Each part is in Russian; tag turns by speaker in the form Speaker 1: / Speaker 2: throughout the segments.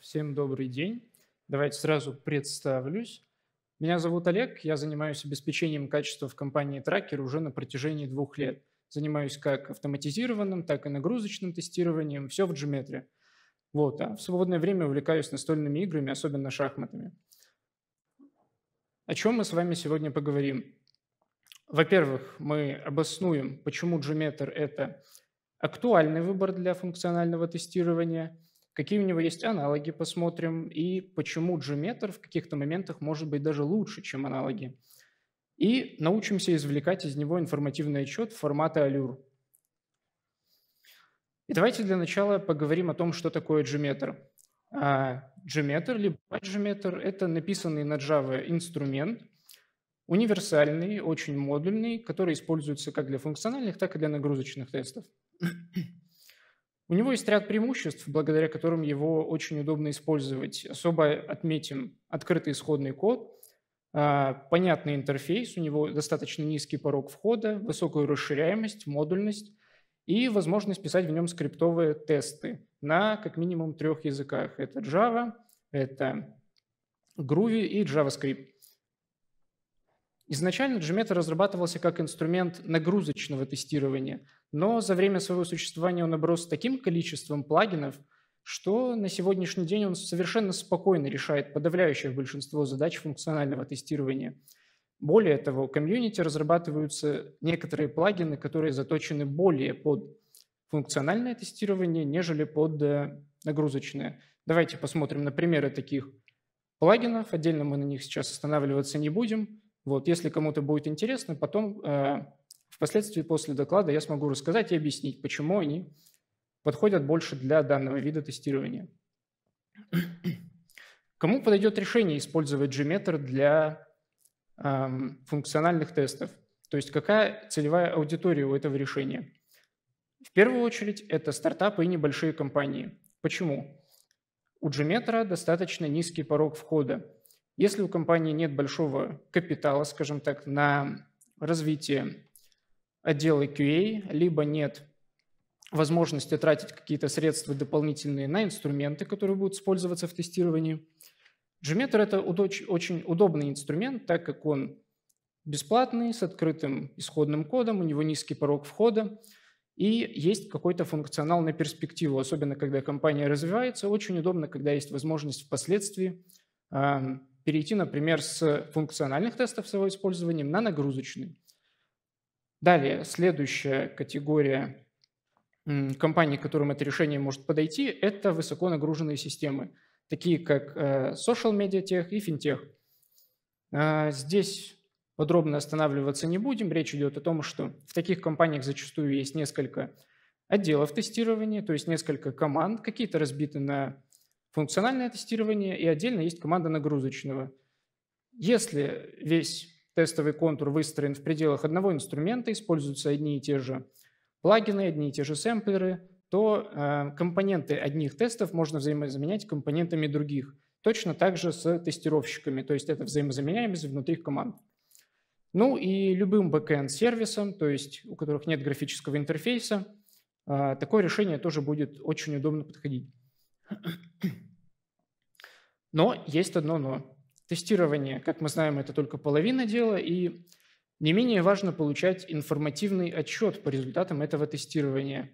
Speaker 1: Всем добрый день. Давайте сразу представлюсь. Меня зовут Олег, я занимаюсь обеспечением качества в компании Tracker уже на протяжении двух лет. Занимаюсь как автоматизированным, так и нагрузочным тестированием, все в Джиметре. Вот, а в свободное время увлекаюсь настольными играми, особенно шахматами. О чем мы с вами сегодня поговорим? Во-первых, мы обоснуем, почему Jmeter – это актуальный выбор для функционального тестирования – какие у него есть аналоги, посмотрим, и почему G-метр в каких-то моментах может быть даже лучше, чем аналоги. И научимся извлекать из него информативный отчет формата Allure. И давайте для начала поговорим о том, что такое G-метр. G-метр, а, либо G-метр – это написанный на Java инструмент, универсальный, очень модульный, который используется как для функциональных, так и для нагрузочных тестов. У него есть ряд преимуществ, благодаря которым его очень удобно использовать. Особо отметим открытый исходный код, а, понятный интерфейс, у него достаточно низкий порог входа, высокую расширяемость, модульность и возможность писать в нем скриптовые тесты на как минимум трех языках. Это Java, это Groovy и JavaScript. Изначально JMeter разрабатывался как инструмент нагрузочного тестирования – но за время своего существования он оброс таким количеством плагинов, что на сегодняшний день он совершенно спокойно решает подавляющее большинство задач функционального тестирования. Более того, в комьюнити разрабатываются некоторые плагины, которые заточены более под функциональное тестирование, нежели под э, нагрузочное. Давайте посмотрим на примеры таких плагинов. Отдельно мы на них сейчас останавливаться не будем. Вот, если кому-то будет интересно, потом э, Впоследствии после доклада я смогу рассказать и объяснить, почему они подходят больше для данного вида тестирования. Кому подойдет решение использовать Gmeter для эм, функциональных тестов? То есть какая целевая аудитория у этого решения? В первую очередь это стартапы и небольшие компании. Почему? У Gmeter достаточно низкий порог входа. Если у компании нет большого капитала, скажем так, на развитие отделы QA, либо нет возможности тратить какие-то средства дополнительные на инструменты, которые будут использоваться в тестировании. Jmeter – это очень удобный инструмент, так как он бесплатный, с открытым исходным кодом, у него низкий порог входа и есть какой-то функционал на перспективу, особенно когда компания развивается. Очень удобно, когда есть возможность впоследствии э, перейти, например, с функциональных тестов своего использования на нагрузочный. Далее, следующая категория компаний, которым это решение может подойти, это высоко нагруженные системы, такие как э, social media тех и финтех. А, здесь подробно останавливаться не будем. Речь идет о том, что в таких компаниях зачастую есть несколько отделов тестирования, то есть несколько команд, какие-то разбиты на функциональное тестирование, и отдельно есть команда нагрузочного. Если весь Тестовый контур выстроен в пределах одного инструмента, используются одни и те же плагины, одни и те же сэмплеры, то э, компоненты одних тестов можно взаимозаменять компонентами других. Точно так же с тестировщиками, то есть это взаимозаменяемость внутри команд. Ну и любым backend-сервисом, то есть у которых нет графического интерфейса, э, такое решение тоже будет очень удобно подходить. Но есть одно но. Тестирование, как мы знаем, это только половина дела, и не менее важно получать информативный отчет по результатам этого тестирования.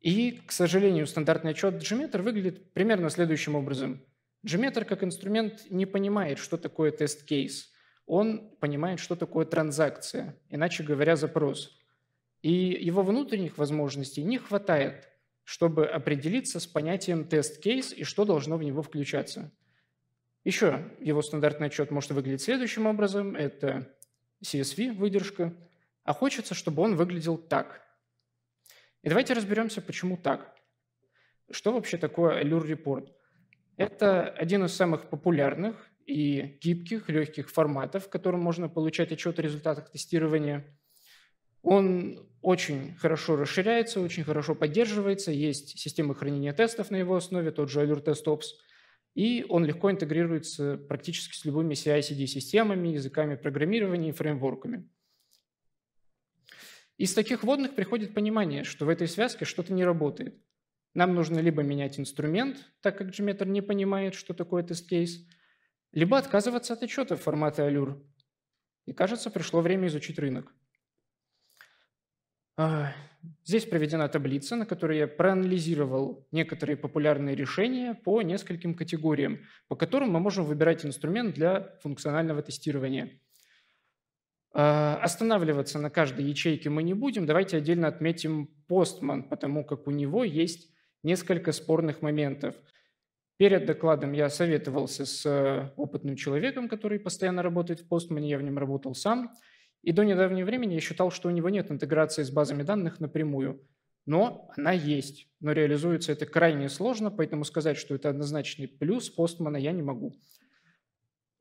Speaker 1: И, к сожалению, стандартный отчет Gmeter выглядит примерно следующим образом. Gmeter как инструмент не понимает, что такое тест-кейс. Он понимает, что такое транзакция, иначе говоря, запрос. И его внутренних возможностей не хватает, чтобы определиться с понятием тест-кейс и что должно в него включаться – еще его стандартный отчет может выглядеть следующим образом. Это CSV, выдержка. А хочется, чтобы он выглядел так. И давайте разберемся, почему так. Что вообще такое Allure Report? Это один из самых популярных и гибких, легких форматов, в котором можно получать отчет о результатах тестирования. Он очень хорошо расширяется, очень хорошо поддерживается. Есть системы хранения тестов на его основе, тот же Allure Test Ops – и он легко интегрируется практически с любыми CI-CD-системами, языками программирования и фреймворками. Из таких водных приходит понимание, что в этой связке что-то не работает. Нам нужно либо менять инструмент, так как Gmeter не понимает, что такое тест-кейс, либо отказываться от отчета формата Allure. И кажется, пришло время изучить рынок. А, Здесь приведена таблица, на которой я проанализировал некоторые популярные решения по нескольким категориям, по которым мы можем выбирать инструмент для функционального тестирования. А, останавливаться на каждой ячейке мы не будем. Давайте отдельно отметим Postman, потому как у него есть несколько спорных моментов. Перед докладом я советовался с э, опытным человеком, который постоянно работает в Postman, я в нем работал сам – и до недавнего времени я считал, что у него нет интеграции с базами данных напрямую. Но она есть, но реализуется это крайне сложно, поэтому сказать, что это однозначный плюс постмана я не могу.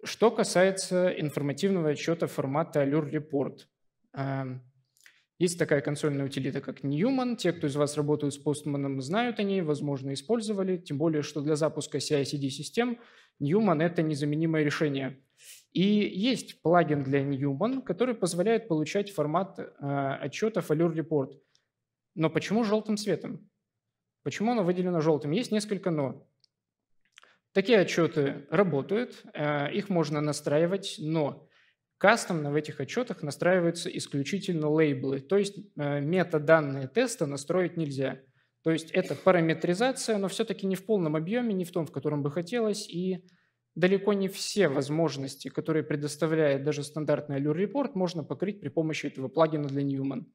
Speaker 1: Что касается информативного отчета формата Allure Report. Эм, есть такая консольная утилита, как Newman. Те, кто из вас работают с Postman, знают о ней, возможно, использовали. Тем более, что для запуска CI-CD систем Newman – это незаменимое решение. И есть плагин для Newman, который позволяет получать формат э, отчетов Allure Report. Но почему желтым цветом? Почему оно выделено желтым? Есть несколько «но». Такие отчеты работают, э, их можно настраивать, но кастомно в этих отчетах настраиваются исключительно лейблы, то есть э, метаданные теста настроить нельзя. То есть это параметризация, но все-таки не в полном объеме, не в том, в котором бы хотелось, и далеко не все возможности, которые предоставляет даже стандартный Allure Report, можно покрыть при помощи этого плагина для Newman.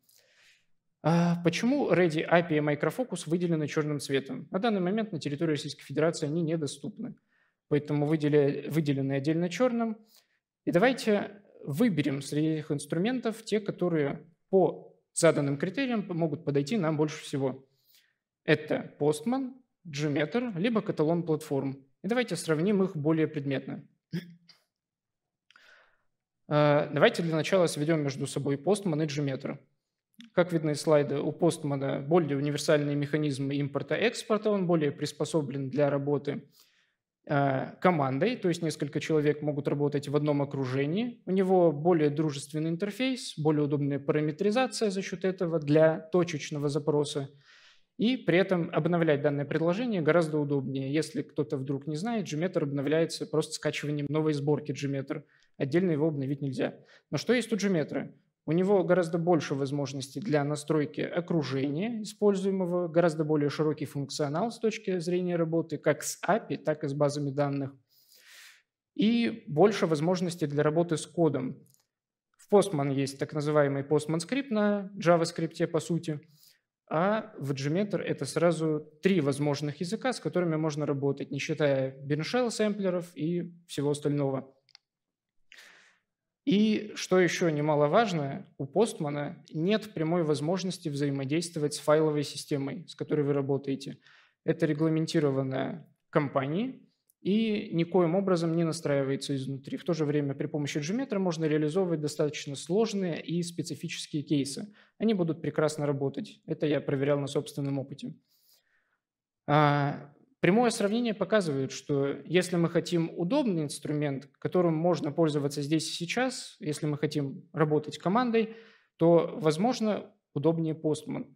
Speaker 1: А почему Ready API и Microfocus выделены черным цветом? На данный момент на территории Российской Федерации они недоступны, поэтому выделены отдельно черным. И давайте выберем среди этих инструментов те, которые по заданным критериям могут подойти нам больше всего. Это Postman, Gmeter, либо Catalon Platform. И давайте сравним их более предметно. Э, давайте для начала сведем между собой Postman и Gmeter. Как видно из слайда, у Postman более универсальные механизмы импорта-экспорта, он более приспособлен для работы э, командой, то есть несколько человек могут работать в одном окружении. У него более дружественный интерфейс, более удобная параметризация за счет этого для точечного запроса – и при этом обновлять данное предложение гораздо удобнее. Если кто-то вдруг не знает, Gmeter обновляется просто скачиванием новой сборки Gmeter. Отдельно его обновить нельзя. Но что есть у Gmeter? У него гораздо больше возможностей для настройки окружения используемого, гораздо более широкий функционал с точки зрения работы как с API, так и с базами данных, и больше возможностей для работы с кодом. В Postman есть так называемый Postman скрипт на JavaScript, по сути – а в Jmeter это сразу три возможных языка, с которыми можно работать, не считая BinShell сэмплеров и всего остального. И что еще немаловажно, у Postman нет прямой возможности взаимодействовать с файловой системой, с которой вы работаете. Это регламентированная компания и никоим образом не настраивается изнутри. В то же время при помощи G-метра можно реализовывать достаточно сложные и специфические кейсы. Они будут прекрасно работать. Это я проверял на собственном опыте. А, прямое сравнение показывает, что если мы хотим удобный инструмент, которым можно пользоваться здесь и сейчас, если мы хотим работать командой, то, возможно, удобнее Postman.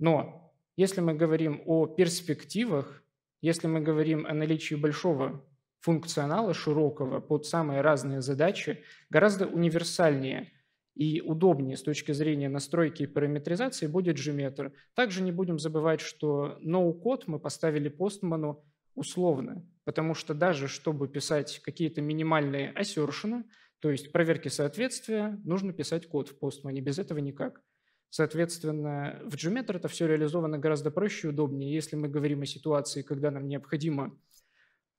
Speaker 1: Но если мы говорим о перспективах, если мы говорим о наличии большого функционала, широкого, под самые разные задачи, гораздо универсальнее и удобнее с точки зрения настройки и параметризации будет Gmeter. Также не будем забывать, что ноу-код мы поставили постману условно, потому что даже чтобы писать какие-то минимальные assertion, то есть проверки соответствия, нужно писать код в постмане, без этого никак. Соответственно, в Geometer это все реализовано гораздо проще и удобнее. Если мы говорим о ситуации, когда нам необходимо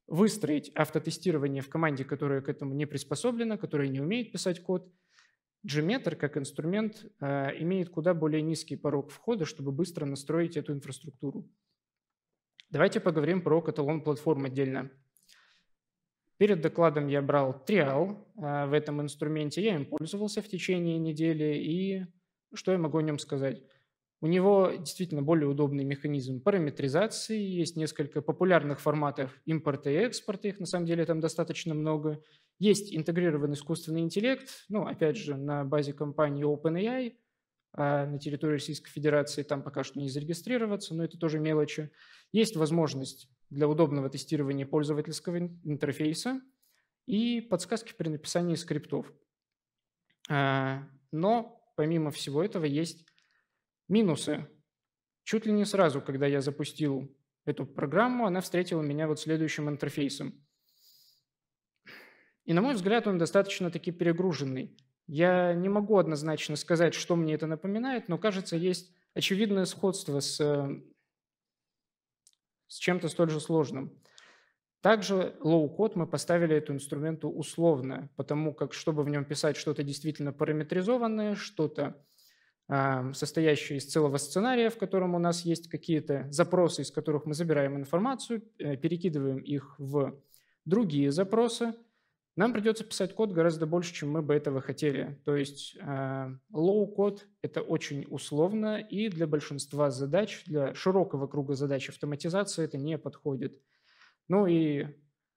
Speaker 1: выстроить автотестирование в команде, которая к этому не приспособлена, которая не умеет писать код, Geometer как инструмент а, имеет куда более низкий порог входа, чтобы быстро настроить эту инфраструктуру. Давайте поговорим про каталон платформ отдельно. Перед докладом я брал триал в этом инструменте, я им пользовался в течение недели и что я могу о нем сказать? У него действительно более удобный механизм параметризации, есть несколько популярных форматов импорта и экспорта, их на самом деле там достаточно много. Есть интегрированный искусственный интеллект, ну, опять же, на базе компании OpenAI, а на территории Российской Федерации там пока что не зарегистрироваться, но это тоже мелочи. Есть возможность для удобного тестирования пользовательского интерфейса и подсказки при написании скриптов. А, но помимо всего этого есть минусы. Чуть ли не сразу, когда я запустил эту программу, она встретила меня вот следующим интерфейсом. И, на мой взгляд, он достаточно-таки перегруженный. Я не могу однозначно сказать, что мне это напоминает, но, кажется, есть очевидное сходство с, э, с чем-то столь же сложным. Также лоу-код мы поставили эту инструменту условно, потому как, чтобы в нем писать что-то действительно параметризованное, что-то э, состоящее из целого сценария, в котором у нас есть какие-то запросы, из которых мы забираем информацию, э, перекидываем их в другие запросы, нам придется писать код гораздо больше, чем мы бы этого хотели. То есть а, лоу-код – это очень условно, и для большинства задач, для широкого круга задач автоматизации это не подходит. Ну и,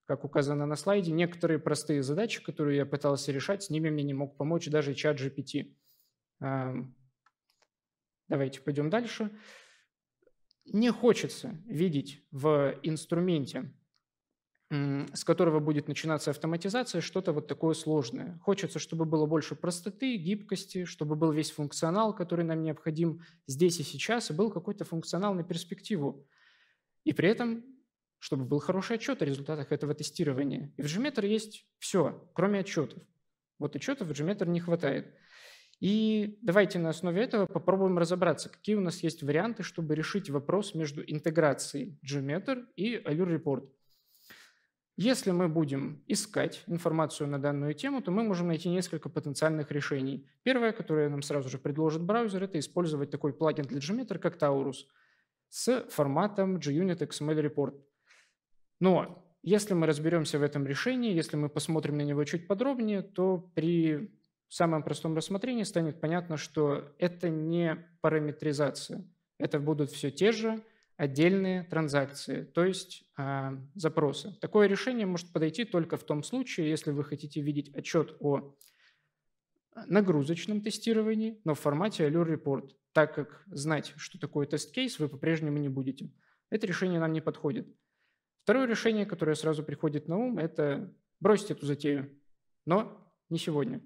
Speaker 1: как указано на слайде, некоторые простые задачи, которые я пытался решать, с ними мне не мог помочь даже чат GPT. Давайте пойдем дальше. Не хочется видеть в инструменте, с которого будет начинаться автоматизация, что-то вот такое сложное. Хочется, чтобы было больше простоты, гибкости, чтобы был весь функционал, который нам необходим здесь и сейчас, и был какой-то функционал на перспективу. И при этом чтобы был хороший отчет о результатах этого тестирования. И в Gmeter есть все, кроме отчетов. Вот отчетов в Gmeter не хватает. И давайте на основе этого попробуем разобраться, какие у нас есть варианты, чтобы решить вопрос между интеграцией Gmeter и Allure Report. Если мы будем искать информацию на данную тему, то мы можем найти несколько потенциальных решений. Первое, которое нам сразу же предложит браузер, это использовать такой плагин для Gmeter, как Taurus, с форматом JUnit XML Report. Но если мы разберемся в этом решении, если мы посмотрим на него чуть подробнее, то при самом простом рассмотрении станет понятно, что это не параметризация. Это будут все те же отдельные транзакции, то есть э, запросы. Такое решение может подойти только в том случае, если вы хотите видеть отчет о нагрузочном тестировании, но в формате Allure Report, так как знать, что такое тест-кейс, вы по-прежнему не будете. Это решение нам не подходит. Второе решение, которое сразу приходит на ум, это бросить эту затею, но не сегодня.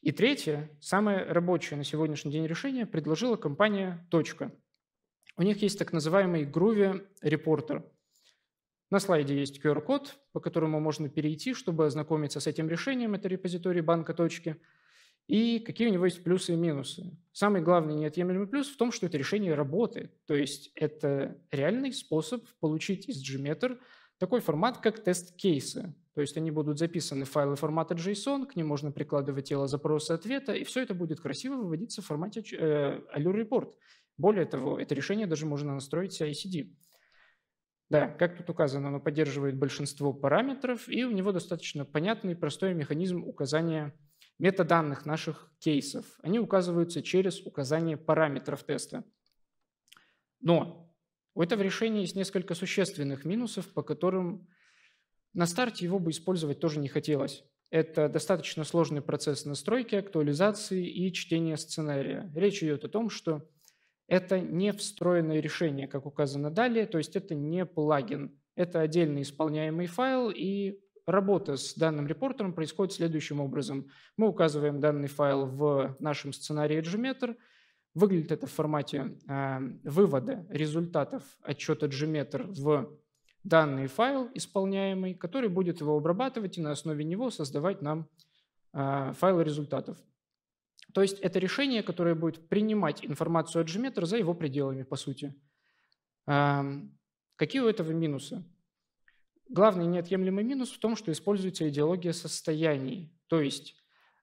Speaker 1: И третье, самое рабочее на сегодняшний день решение предложила компания «Точка». У них есть так называемый Groovy Reporter. На слайде есть QR-код, по которому можно перейти, чтобы ознакомиться с этим решением. Это репозиторий банка «Точки» и какие у него есть плюсы и минусы. Самый главный неотъемлемый плюс в том, что это решение работает. То есть это реальный способ получить из Gmeter такой формат, как тест-кейсы. То есть они будут записаны в файлы формата JSON, к ним можно прикладывать тело запроса ответа, и все это будет красиво выводиться в формате э, Allure Report. Более того, это решение даже можно настроить CICD. Да, как тут указано, оно поддерживает большинство параметров, и у него достаточно понятный и простой механизм указания метаданных наших кейсов. Они указываются через указание параметров теста. Но у этого решения есть несколько существенных минусов, по которым на старте его бы использовать тоже не хотелось. Это достаточно сложный процесс настройки, актуализации и чтения сценария. Речь идет о том, что это не встроенное решение, как указано далее, то есть это не плагин. Это отдельно исполняемый файл, и работа с данным репортером происходит следующим образом. Мы указываем данный файл в нашем сценарии Gmeter. Выглядит это в формате э, вывода результатов отчета Gmeter в данный файл исполняемый, который будет его обрабатывать и на основе него создавать нам э, а, файл результатов. То есть это решение, которое будет принимать информацию от Gmeter за его пределами, по сути. Э, какие у этого минусы? Главный неотъемлемый минус в том, что используется идеология состояний. То есть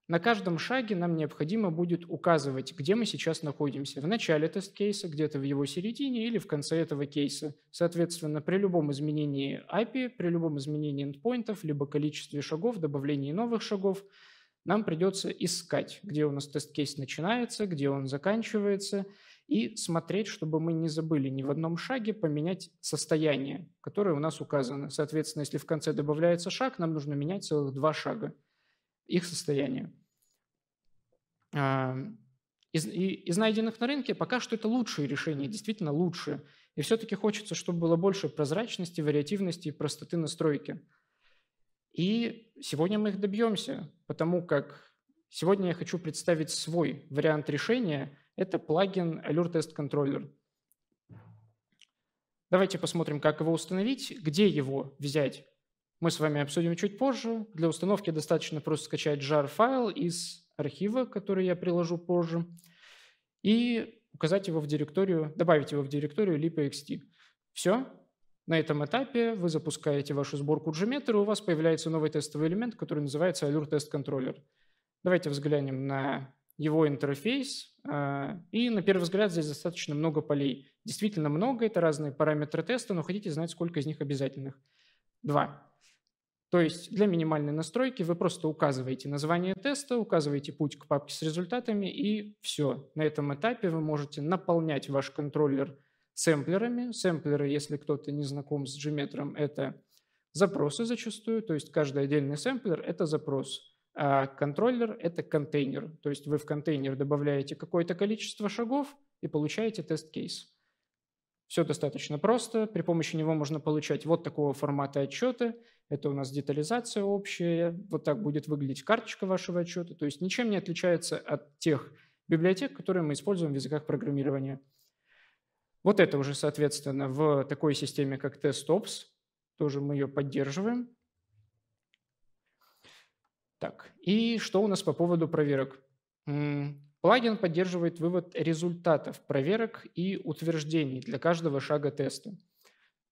Speaker 1: на каждом шаге нам необходимо будет указывать, где мы сейчас находимся. В начале тест-кейса, где-то в его середине или в конце этого кейса. Соответственно, при любом изменении API, при любом изменении эндпоинтов, либо количестве шагов, добавлении новых шагов, нам придется искать, где у нас тест-кейс начинается, где он заканчивается, и смотреть, чтобы мы не забыли ни в одном шаге поменять состояние, которое у нас указано. Соответственно, если в конце добавляется шаг, нам нужно менять целых два шага их состояние. Из, из найденных на рынке пока что это лучшие решения, действительно лучшие. И все-таки хочется, чтобы было больше прозрачности, вариативности и простоты настройки. И сегодня мы их добьемся, потому как сегодня я хочу представить свой вариант решения – это плагин Allure Test Controller. Давайте посмотрим, как его установить, где его взять. Мы с вами обсудим чуть позже. Для установки достаточно просто скачать jar-файл из архива, который я приложу позже, и указать его в директорию, добавить его в директорию lipo.xt. Все. На этом этапе вы запускаете вашу сборку Gmeter, и у вас появляется новый тестовый элемент, который называется Allure Test Controller. Давайте взглянем на его интерфейс, а, и на первый взгляд здесь достаточно много полей. Действительно много, это разные параметры теста, но хотите знать, сколько из них обязательных. Два. То есть для минимальной настройки вы просто указываете название теста, указываете путь к папке с результатами и все. На этом этапе вы можете наполнять ваш контроллер сэмплерами. Сэмплеры, если кто-то не знаком с Gmeter, это запросы зачастую, то есть каждый отдельный сэмплер – это запрос. А контроллер – это контейнер. То есть вы в контейнер добавляете какое-то количество шагов и получаете тест-кейс. Все достаточно просто. При помощи него можно получать вот такого формата отчета. Это у нас детализация общая. Вот так будет выглядеть карточка вашего отчета. То есть ничем не отличается от тех библиотек, которые мы используем в языках программирования. Вот это уже, соответственно, в такой системе, как TestOps. Тоже мы ее поддерживаем. Так, и что у нас по поводу проверок? Плагин поддерживает вывод результатов проверок и утверждений для каждого шага теста.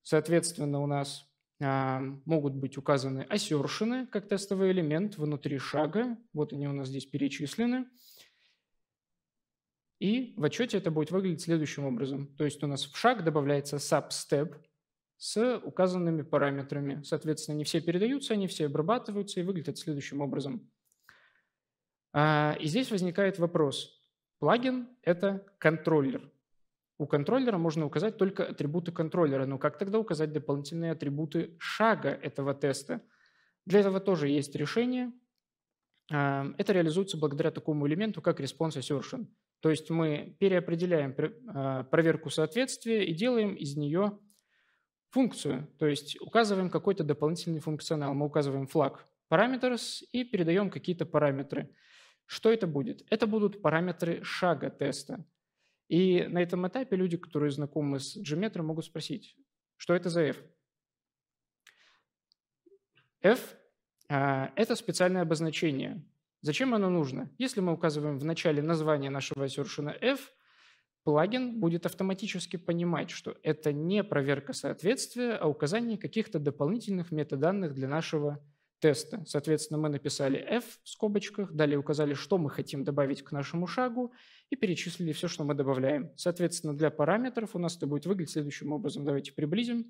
Speaker 1: Соответственно, у нас а, могут быть указаны ассершены как тестовый элемент внутри шага. Вот они у нас здесь перечислены. И в отчете это будет выглядеть следующим образом. То есть у нас в шаг добавляется substep, с указанными параметрами. Соответственно, не все передаются, они все обрабатываются и выглядят следующим образом. А, и здесь возникает вопрос. Плагин – это контроллер. У контроллера можно указать только атрибуты контроллера, но как тогда указать дополнительные атрибуты шага этого теста? Для этого тоже есть решение. А, это реализуется благодаря такому элементу, как response assertion. То есть мы переопределяем а, проверку соответствия и делаем из нее функцию, то есть указываем какой-то дополнительный функционал. Мы указываем флаг parameters и передаем какие-то параметры. Что это будет? Это будут параметры шага теста. И на этом этапе люди, которые знакомы с Gmetra, могут спросить, что это за F? F а, – это специальное обозначение. Зачем оно нужно? Если мы указываем в начале название нашего assertion f, плагин будет автоматически понимать, что это не проверка соответствия, а указание каких-то дополнительных метаданных для нашего теста. Соответственно, мы написали f в скобочках, далее указали, что мы хотим добавить к нашему шагу, и перечислили все, что мы добавляем. Соответственно, для параметров у нас это будет выглядеть следующим образом. Давайте приблизим.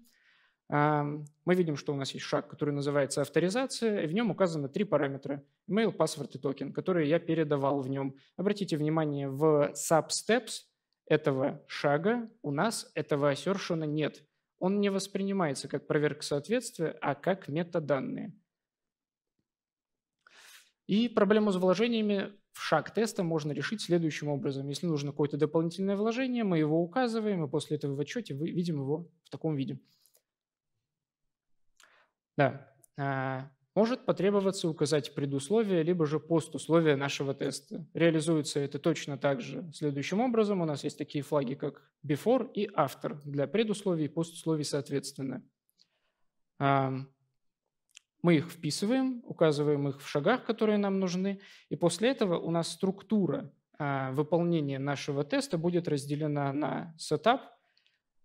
Speaker 1: Мы видим, что у нас есть шаг, который называется авторизация, и в нем указаны три параметра – email, паспорт и токен, которые я передавал в нем. Обратите внимание, в substeps этого шага у нас, этого assertion нет. Он не воспринимается как проверка соответствия, а как метаданные. И проблему с вложениями в шаг теста можно решить следующим образом. Если нужно какое-то дополнительное вложение, мы его указываем, и после этого в отчете видим его в таком виде. Да. А, может потребоваться указать предусловие, либо же постусловие нашего теста. Реализуется это точно так же. Следующим образом у нас есть такие флаги, как before и after для предусловий и постусловий соответственно. Мы их вписываем, указываем их в шагах, которые нам нужны, и после этого у нас структура а, выполнения нашего теста будет разделена на setup,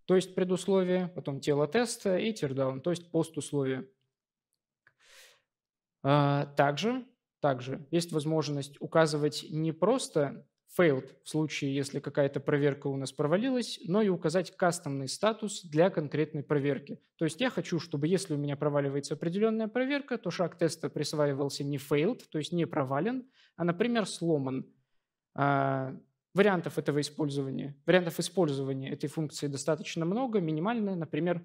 Speaker 1: то есть предусловие, потом тело теста и teardown, то есть постусловие. А, также, также есть возможность указывать не просто failed в случае, если какая-то проверка у нас провалилась, но и указать кастомный статус для конкретной проверки. То есть я хочу, чтобы если у меня проваливается определенная проверка, то шаг теста присваивался не failed, то есть не провален, а, например, сломан. А, вариантов этого использования, вариантов использования этой функции достаточно много. Минимальное, например,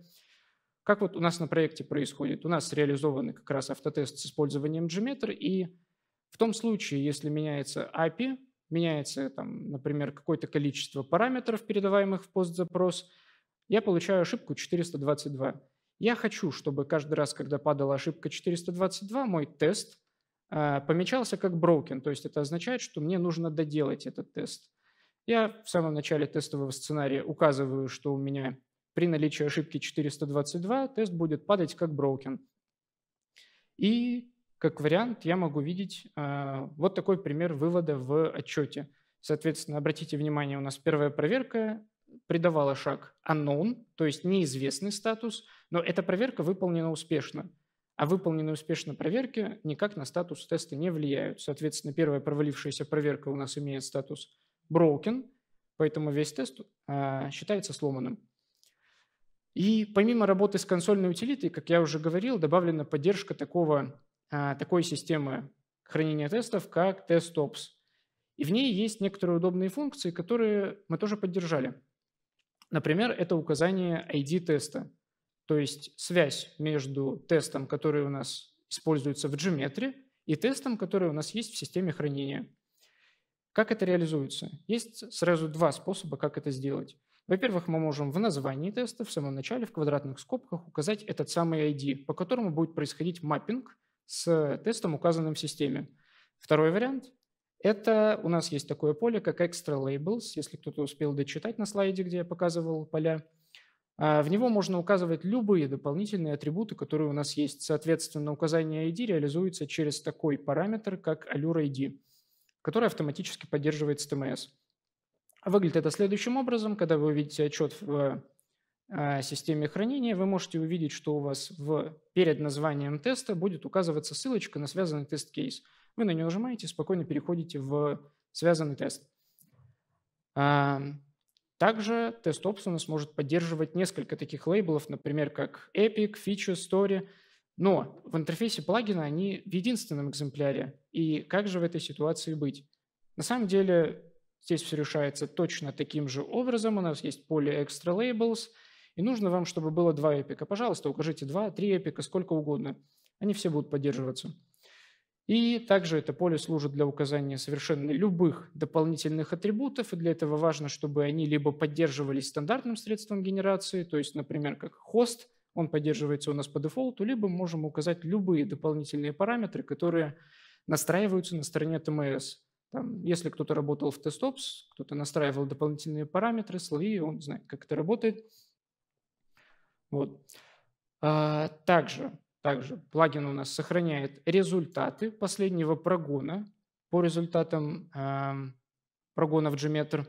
Speaker 1: как вот у нас на проекте происходит? У нас реализованы как раз автотест с использованием Gmeter, и в том случае, если меняется API, меняется, там, например, какое-то количество параметров, передаваемых в постзапрос, я получаю ошибку 422. Я хочу, чтобы каждый раз, когда падала ошибка 422, мой тест э, помечался как broken, то есть это означает, что мне нужно доделать этот тест. Я в самом начале тестового сценария указываю, что у меня при наличии ошибки 422 тест будет падать как broken. И как вариант я могу видеть э, вот такой пример вывода в отчете. Соответственно, обратите внимание, у нас первая проверка придавала шаг unknown, то есть неизвестный статус, но эта проверка выполнена успешно. А выполненные успешно проверки никак на статус теста не влияют. Соответственно, первая провалившаяся проверка у нас имеет статус broken, поэтому весь тест э, считается сломанным. И помимо работы с консольной утилитой, как я уже говорил, добавлена поддержка такого, а, такой системы хранения тестов, как TestOps. И в ней есть некоторые удобные функции, которые мы тоже поддержали. Например, это указание ID теста, то есть связь между тестом, который у нас используется в Geometry, и тестом, который у нас есть в системе хранения. Как это реализуется? Есть сразу два способа, как это сделать. Во-первых, мы можем в названии теста в самом начале в квадратных скобках указать этот самый ID, по которому будет происходить маппинг с тестом, указанным в системе. Второй вариант – это у нас есть такое поле, как Extra Labels, если кто-то успел дочитать на слайде, где я показывал поля. А, в него можно указывать любые дополнительные атрибуты, которые у нас есть. Соответственно, указание ID реализуется через такой параметр, как Allure ID, который автоматически поддерживает STMS. Выглядит это следующим образом. Когда вы увидите отчет в э, системе хранения, вы можете увидеть, что у вас в, перед названием теста будет указываться ссылочка на связанный тест-кейс. Вы на нее нажимаете, спокойно переходите в связанный тест. А, также тест Ops у нас может поддерживать несколько таких лейблов, например, как Epic, Feature, Story. Но в интерфейсе плагина они в единственном экземпляре. И как же в этой ситуации быть? На самом деле Здесь все решается точно таким же образом. У нас есть поле extra labels. И нужно вам, чтобы было два эпика. Пожалуйста, укажите два, три эпика, сколько угодно. Они все будут поддерживаться. И также это поле служит для указания совершенно любых дополнительных атрибутов, и для этого важно, чтобы они либо поддерживались стандартным средством генерации, то есть, например, как хост, он поддерживается у нас по дефолту, либо можем указать любые дополнительные параметры, которые настраиваются на стороне TMS. Там, если кто-то работал в TestOps, кто-то настраивал дополнительные параметры, слои, он знает, как это работает. Вот. А, также, также плагин у нас сохраняет результаты последнего прогона по результатам э, прогона в Gmeter.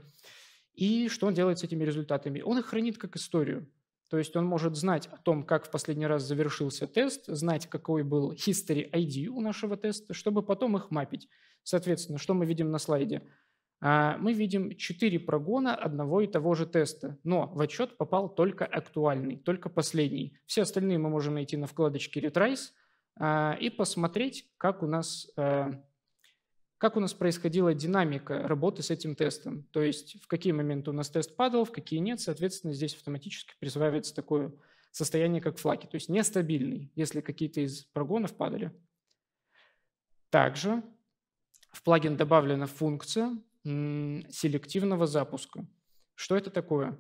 Speaker 1: И что он делает с этими результатами? Он их хранит как историю. То есть он может знать о том, как в последний раз завершился тест, знать, какой был history ID у нашего теста, чтобы потом их мапить. Соответственно, что мы видим на слайде? А, мы видим 4 прогона одного и того же теста, но в отчет попал только актуальный, только последний. Все остальные мы можем найти на вкладочке Retrace а, и посмотреть, как у нас а, как у нас происходила динамика работы с этим тестом. То есть в какие моменты у нас тест падал, в какие нет. Соответственно, здесь автоматически присваивается такое состояние, как флаки. То есть нестабильный, если какие-то из прогонов падали. Также в плагин добавлена функция селективного запуска. Что это такое?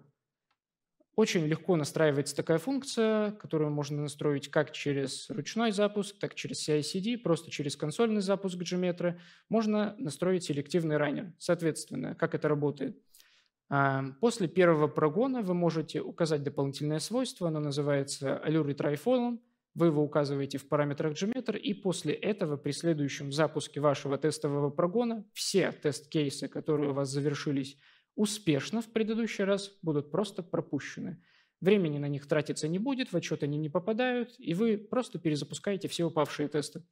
Speaker 1: Очень легко настраивается такая функция, которую можно настроить как через ручной запуск, так через CI-CD, просто через консольный запуск Gmetra. Можно настроить селективный раннер. Соответственно, как это работает? А, после первого прогона вы можете указать дополнительное свойство, оно называется Allure Trifoil. Вы его указываете в параметрах Gmeter, и после этого при следующем запуске вашего тестового прогона все тест-кейсы, которые у вас завершились успешно в предыдущий раз, будут просто пропущены. Времени на них тратиться не будет, в отчет они не попадают, и вы просто перезапускаете все упавшие тесты.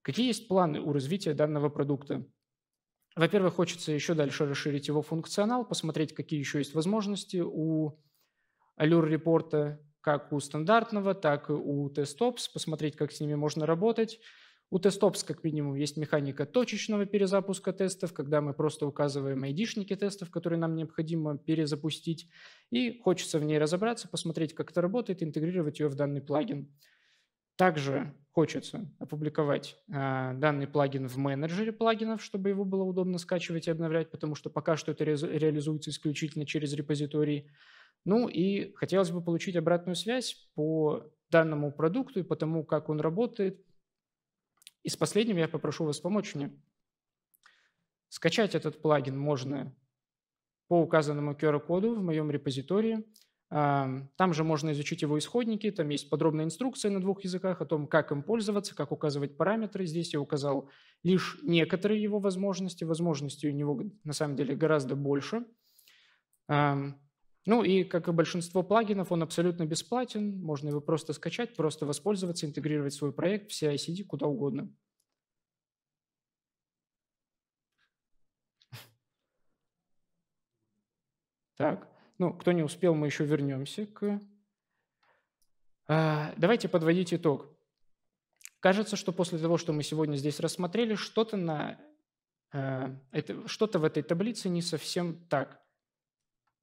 Speaker 1: Какие есть планы у развития данного продукта? Во-первых, хочется еще дальше расширить его функционал, посмотреть, какие еще есть возможности у Allure Report как у стандартного, так и у TestOps. посмотреть, как с ними можно работать. У TestOps, как минимум, есть механика точечного перезапуска тестов, когда мы просто указываем айдишники тестов, которые нам необходимо перезапустить, и хочется в ней разобраться, посмотреть, как это работает, интегрировать ее в данный плагин. Также хочется опубликовать э, данный плагин в менеджере плагинов, чтобы его было удобно скачивать и обновлять, потому что пока что это ре реализуется исключительно через репозитории. Ну и хотелось бы получить обратную связь по данному продукту и по тому, как он работает. И с последним я попрошу вас помочь мне. Скачать этот плагин можно по указанному QR-коду в моем репозитории. Там же можно изучить его исходники, там есть подробная инструкция на двух языках о том, как им пользоваться, как указывать параметры. Здесь я указал лишь некоторые его возможности, возможностей у него на самом деле гораздо больше. Ну и, как и большинство плагинов, он абсолютно бесплатен, можно его просто скачать, просто воспользоваться, интегрировать свой проект, все ICD, куда угодно. Так, ну, кто не успел, мы еще вернемся к... А, давайте подводить итог. Кажется, что после того, что мы сегодня здесь рассмотрели, что-то на... А, что-то в этой таблице не совсем так.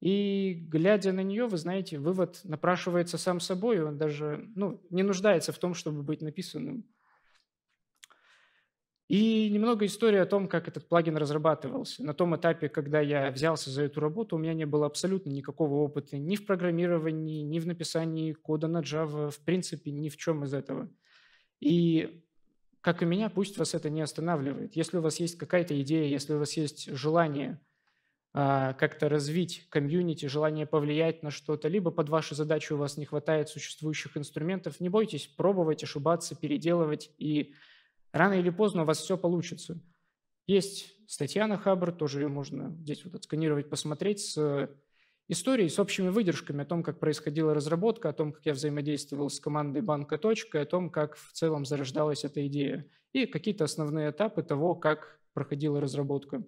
Speaker 1: И глядя на нее, вы знаете, вывод напрашивается сам собой, он даже ну, не нуждается в том, чтобы быть написанным. И немного истории о том, как этот плагин разрабатывался. На том этапе, когда я взялся за эту работу, у меня не было абсолютно никакого опыта ни в программировании, ни в написании кода на Java, в принципе, ни в чем из этого. И как и меня, пусть вас это не останавливает. Если у вас есть какая-то идея, если у вас есть желание – а, как-то развить комьюнити, желание повлиять на что-то, либо под вашу задачу у вас не хватает существующих инструментов, не бойтесь пробовать, ошибаться, переделывать, и рано или поздно у вас все получится. Есть статья на Хабр, тоже ее можно здесь вот отсканировать, посмотреть, с историей, с общими выдержками о том, как происходила разработка, о том, как я взаимодействовал с командой банка «Точка», о том, как в целом зарождалась эта идея, и какие-то основные этапы того, как проходила разработка.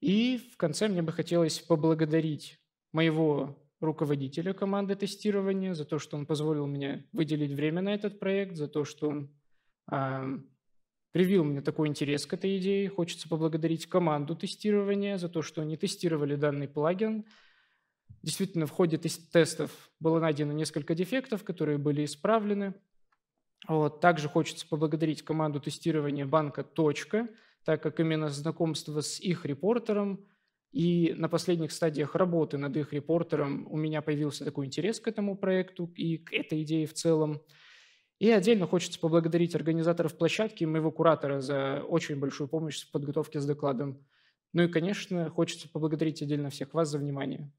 Speaker 1: И в конце мне бы хотелось поблагодарить моего руководителя команды тестирования за то, что он позволил мне выделить время на этот проект, за то, что он э, привил мне такой интерес к этой идее. Хочется поблагодарить команду тестирования за то, что они тестировали данный плагин. Действительно, в ходе тестов было найдено несколько дефектов, которые были исправлены. Вот. Также хочется поблагодарить команду тестирования банка «Точка», так как именно знакомство с их репортером и на последних стадиях работы над их репортером у меня появился такой интерес к этому проекту и к этой идее в целом. И отдельно хочется поблагодарить организаторов площадки и моего куратора за очень большую помощь в подготовке с докладом. Ну и, конечно, хочется поблагодарить отдельно всех вас за внимание.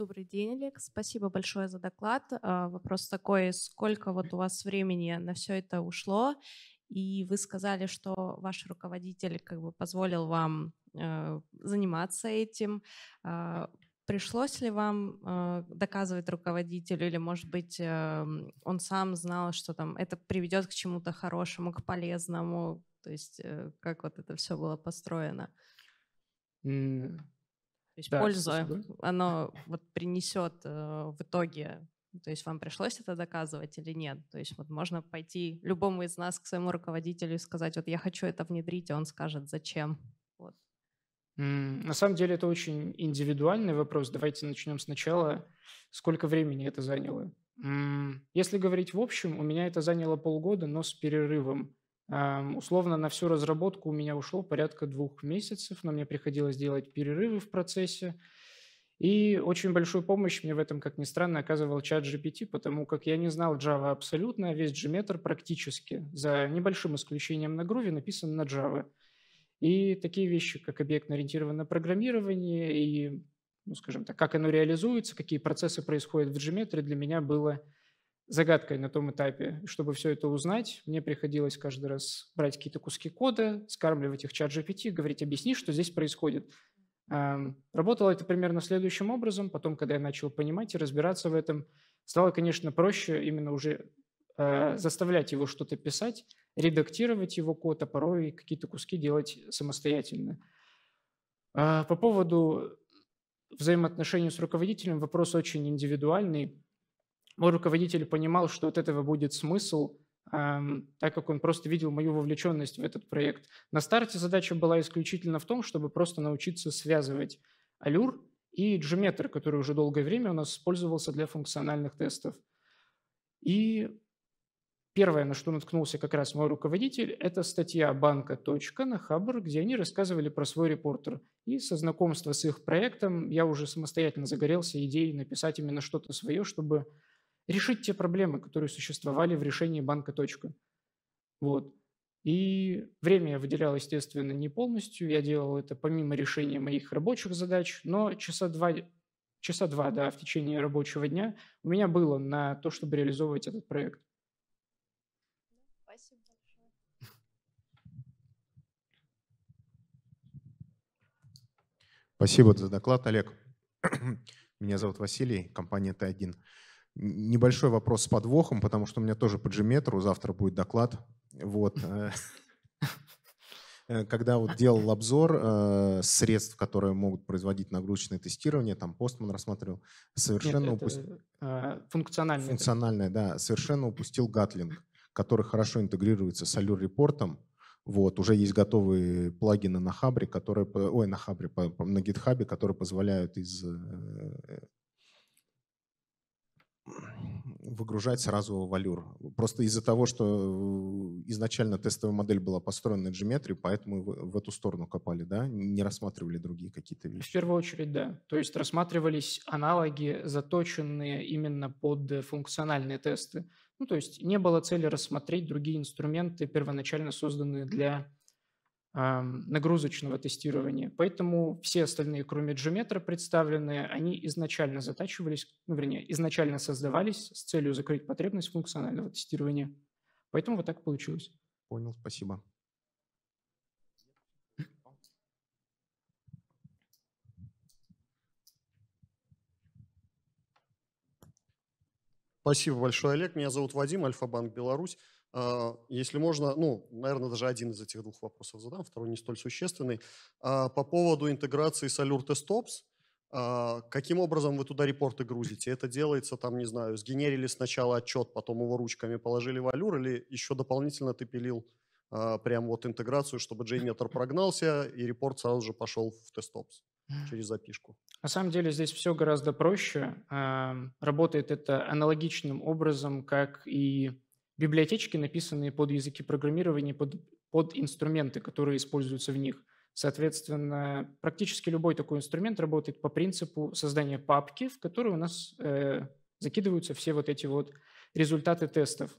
Speaker 1: Добрый день, Олег. Спасибо большое за доклад. А, вопрос такой, сколько вот у вас времени на все это ушло? И вы сказали, что ваш руководитель как бы позволил вам э, заниматься этим. А, пришлось ли вам а, доказывать руководителю, или, может быть, эм, он сам знал, что там это приведет к чему-то хорошему, к полезному? То есть э, как вот это все было построено? То есть да, польза, спасибо. вот принесет э, в итоге, то есть вам пришлось это доказывать или нет. То есть вот можно пойти любому из нас к своему руководителю и сказать, вот я хочу это внедрить, а он скажет, зачем. Вот. На самом деле это очень индивидуальный вопрос. Давайте начнем сначала. Сколько времени это заняло? Если говорить в общем, у меня это заняло полгода, но с перерывом. Условно на всю разработку у меня ушло порядка двух месяцев, но мне приходилось делать перерывы в процессе. И очень большую помощь мне в этом, как ни странно, оказывал чат GPT, потому как я не знал Java абсолютно, а весь Gmeter практически, за небольшим исключением на Groovy, написан на Java. И такие вещи, как объектно-ориентированное программирование и, ну, скажем так, как оно реализуется, какие процессы происходят в Gmeter, для меня было загадкой на том этапе. Чтобы все это узнать, мне приходилось каждый раз брать какие-то куски кода, скармливать их чат GPT, говорить, объясни, что здесь происходит. Работало это примерно следующим образом. Потом, когда я начал понимать и разбираться в этом, стало, конечно, проще именно уже э, заставлять его что-то писать, редактировать его код, а порой какие-то куски делать самостоятельно. А, по поводу взаимоотношений с руководителем вопрос очень индивидуальный мой руководитель понимал, что от этого будет смысл, эм, так как он просто видел мою вовлеченность в этот проект. На старте задача была исключительно в том, чтобы просто научиться связывать Allure и Gmeter, который уже долгое время у нас использовался для функциональных тестов. И первое, на что наткнулся как раз мой руководитель, это статья банка «Точка» на Хабр, где они рассказывали про свой репортер. И со знакомства с их проектом я уже самостоятельно загорелся идеей написать именно что-то свое, чтобы решить те проблемы, которые существовали в решении банка точка. Вот. И время я выделял, естественно, не полностью. Я делал это помимо решения моих рабочих задач, но часа два, часа два да, в течение рабочего дня у меня было на то, чтобы реализовывать этот проект. Спасибо большое. Спасибо за доклад, Олег. Меня зовут Василий, компания Т1. Небольшой вопрос с подвохом, потому что у меня тоже по Джиметру завтра будет доклад. Вот. Э, э, когда вот делал обзор э, средств, которые могут производить нагрузочное тестирование, там Постман рассматривал, совершенно упустил... Э, функциональное. да. Совершенно упустил Гатлинг, который хорошо интегрируется с Allure Report. Вот, уже есть готовые плагины на Хабре, которые, ой, на Хабре, на гитхабе, которые позволяют из э, выгружать сразу валюр. Просто из-за того, что э, изначально тестовая модель была построена на Gmetry, поэтому в эту сторону копали, да? Не рассматривали другие какие-то вещи? В первую очередь, да. То есть рассматривались аналоги, заточенные именно под э, функциональные тесты. Ну, то есть не было цели рассмотреть другие инструменты, первоначально созданные для нагрузочного тестирования. Поэтому все остальные, кроме Джуметра, представленные, они изначально затачивались, ну, вернее, изначально создавались с целью закрыть потребность функционального тестирования. Поэтому вот так получилось. Понял, спасибо. Спасибо большое, Олег. Меня зовут Вадим, Альфа-Банк Беларусь. А, если можно, ну, наверное, даже один из этих двух вопросов задам, второй не столь существенный. А, по поводу интеграции с Allure TestOps, а, каким образом вы туда репорты грузите? Это делается там, не знаю, сгенерили сначала отчет, потом его ручками положили в Allure или еще дополнительно ты пилил прям вот интеграцию, чтобы JMeter прогнался и репорт сразу же пошел в TestOps? через запишку. На самом деле здесь все гораздо проще. Эм, работает это аналогичным образом, как и библиотечки, написанные под языки программирования, под, под инструменты, которые используются в них. Соответственно, практически любой такой инструмент работает по принципу создания папки, в которую у нас э, закидываются все вот эти вот результаты тестов.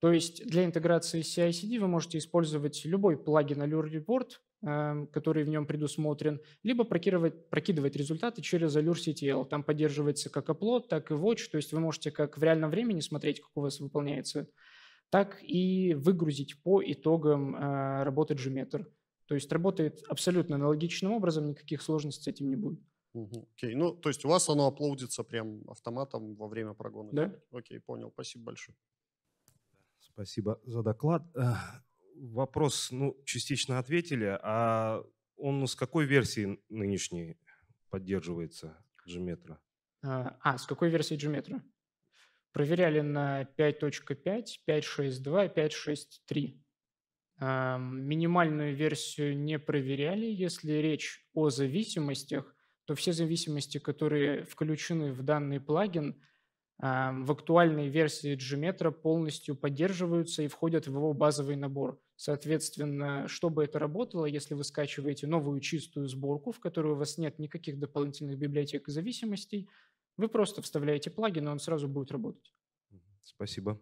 Speaker 1: То есть для интеграции CI-CD вы можете использовать любой плагин Allure Report, Эм, который в нем предусмотрен, либо прокидывать, прокидывать результаты через Allure CTL. Там поддерживается как upload, так и watch, то есть вы можете как в реальном времени смотреть, как у вас выполняется, так и выгрузить по итогам э, работы Gmeter. То есть работает абсолютно аналогичным образом, никаких сложностей с этим не будет. Угу, окей, ну то есть у вас оно аплодится прям автоматом во время прогона? Да. Окей, понял, спасибо большое. Спасибо за доклад вопрос ну, частично ответили. А он ну, с какой версии нынешней поддерживается Джиметра? А, с какой версии Джиметра? Проверяли на 5.5, 5.6.2, 5.6.3. Минимальную версию не проверяли. Если речь о зависимостях, то все зависимости, которые включены в данный плагин, а, в актуальной версии Джиметра полностью поддерживаются и входят в его базовый набор. Соответственно, чтобы это работало, если вы скачиваете новую чистую сборку, в которую у вас нет никаких дополнительных библиотек и зависимостей, вы просто вставляете плагин, и он сразу будет работать. Спасибо.